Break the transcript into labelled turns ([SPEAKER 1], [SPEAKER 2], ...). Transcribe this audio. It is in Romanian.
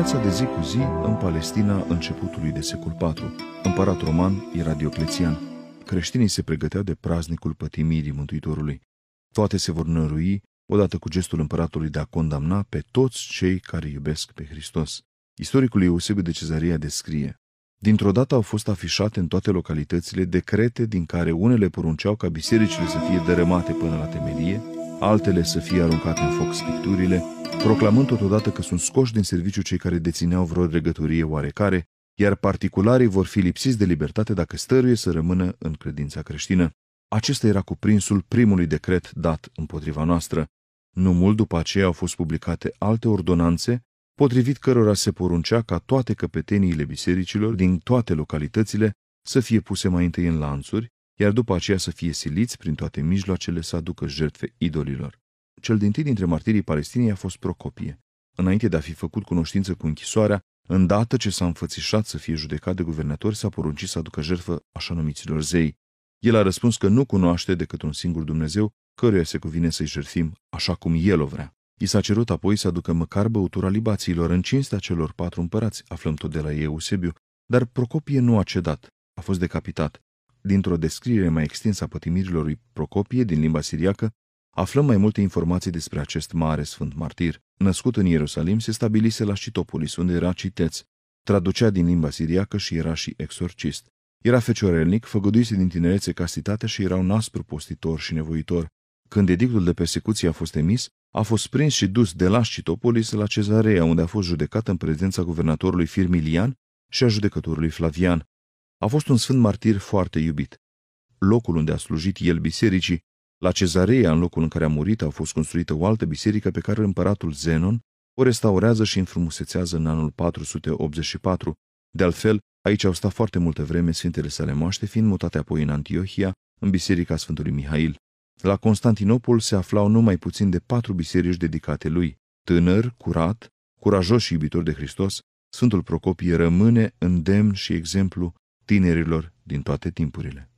[SPEAKER 1] viața de zi cu zi în Palestina începutului de secol IV. Împărat roman era Dioclețian. Creștinii se pregăteau de praznicul pătimirii Mântuitorului. Toate se vor nărui odată cu gestul împăratului de a condamna pe toți cei care iubesc pe Hristos. Istoricul Eusebiu de Cezaria descrie Dintr-o dată au fost afișate în toate localitățile decrete din care unele porunceau ca bisericile să fie dărâmate până la temelie, altele să fie aruncate în foc scripturile, proclamând totodată că sunt scoși din serviciu cei care dețineau vreo regătorie oarecare, iar particularii vor fi lipsiți de libertate dacă stăruie să rămână în credința creștină. Acesta era cuprinsul primului decret dat împotriva noastră. Nu mult după aceea au fost publicate alte ordonanțe, potrivit cărora se poruncea ca toate căpeteniile bisericilor din toate localitățile să fie puse mai întâi în lanțuri, iar după aceea să fie siliți prin toate mijloacele să aducă jertfe idolilor. Cel din tâi dintre martirii palestinii a fost Procopie. Înainte de a fi făcut cunoștință cu închisoarea, îndată ce s-a înfățișat să fie judecat de guvernator, s-a poruncit să aducă jertfă așa numiților zei. El a răspuns că nu cunoaște decât un singur Dumnezeu, căruia se cuvine să-i jertfim așa cum el o vrea. I s-a cerut apoi să aducă măcar băutura libațiilor în cinstea celor patru împărați, aflăm tot de la Eusebiu, dar Procopie nu a cedat, a fost decapitat. Dintr-o descriere mai extinsă a pătimirilor lui Procopie din limba siriacă, Aflăm mai multe informații despre acest mare sfânt martir. Născut în Ierusalim, se stabilise la Citopolis unde era citeț. Traducea din limba siriacă și era și exorcist. Era feciorelnic, făgăduise din tinerețe castitate și era un aspru postitor și nevoitor. Când edictul de persecuție a fost emis, a fost prins și dus de la Citopolis la cezarea, unde a fost judecat în prezența guvernatorului Firmilian și a judecătorului Flavian. A fost un sfânt martir foarte iubit. Locul unde a slujit el bisericii la cezarea, în locul în care a murit, a fost construită o altă biserică pe care împăratul Zenon o restaurează și înfrumusețează în anul 484. De altfel, aici au stat foarte multă vreme sfintele sale moaște, fiind mutate apoi în Antiohia, în biserica Sfântului Mihail. La Constantinopol se aflau numai puțin de patru biserici dedicate lui. Tânăr, curat, curajos și iubitor de Hristos, Sfântul Procopie rămâne îndemn și exemplu tinerilor din toate timpurile.